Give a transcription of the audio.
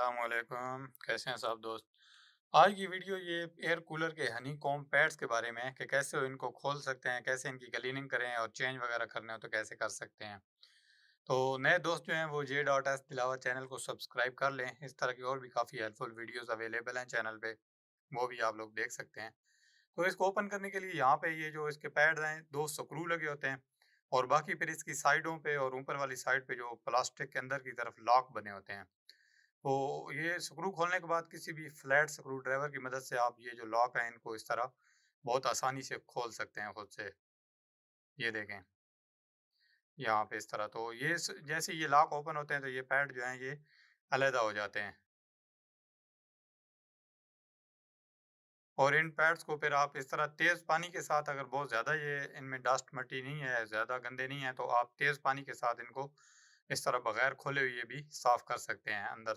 असलकम कैसे हैं साहब दोस्त आज की वीडियो ये एयर कूलर के हनी कॉम पैड्स के बारे में है कि कैसे इनको खोल सकते हैं कैसे इनकी क्लीनिंग करें और चेंज वगैरह करने हो तो कैसे कर सकते हैं तो नए दोस्त जो हैं वो जे डॉट एस तिलावा चैनल को सब्सक्राइब कर लें इस तरह की और भी काफ़ी हेल्पफुल वीडियोस अवेलेबल हैं चैनल पे वो भी आप लोग देख सकते हैं तो इसको ओपन करने के लिए यहाँ पे ये जो इसके पैड्स हैं दो स्क्रू लगे होते हैं और बाकी फिर इसकी साइडों पे और ऊपर वाली साइड पे जो प्लास्टिक के अंदर की तरफ लॉक बने होते हैं तो ये स्क्रू खोलने के बाद किसी भी फ्लैट स्क्रू ड्राइवर की मदद से आप ये जो लॉक है इनको इस तरह बहुत आसानी से खोल सकते हैं खुद से ये देखें यहाँ पे इस तरह तो ये जैसे ये लॉक ओपन होते हैं तो ये पैड जो हैं ये अलहदा हो जाते हैं और इन पैड्स को फिर आप इस तरह तेज़ पानी के साथ अगर बहुत ज़्यादा ये इनमें डस्ट मट्टी नहीं है ज़्यादा गंदे नहीं है तो आप तेज़ पानी के साथ इनको इस तरह बगैर खोले हुए भी साफ़ कर सकते हैं अंदर